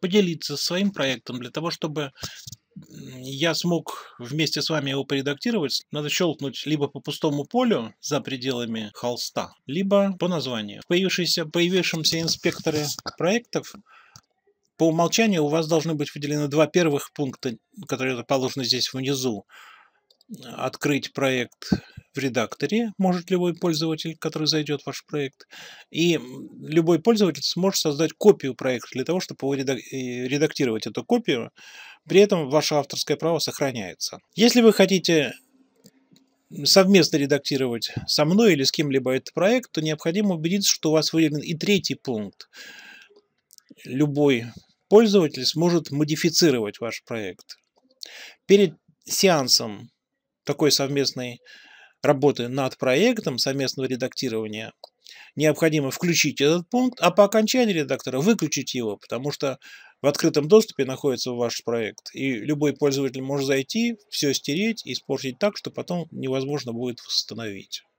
поделиться своим проектом для того, чтобы я смог вместе с вами его поредактировать, надо щелкнуть либо по пустому полю за пределами холста, либо по названию. В появившиеся, появившемся инспекторе проектов по умолчанию у вас должны быть выделены два первых пункта, которые положены здесь внизу. Открыть проект редакторе, может любой пользователь, который зайдет в ваш проект. И любой пользователь сможет создать копию проекта для того, чтобы э, редактировать эту копию. При этом ваше авторское право сохраняется. Если вы хотите совместно редактировать со мной или с кем-либо этот проект, то необходимо убедиться, что у вас выделен и третий пункт. Любой пользователь сможет модифицировать ваш проект. Перед сеансом такой совместной работы над проектом совместного редактирования, необходимо включить этот пункт, а по окончании редактора выключить его, потому что в открытом доступе находится ваш проект, и любой пользователь может зайти, все стереть и испортить так, что потом невозможно будет восстановить.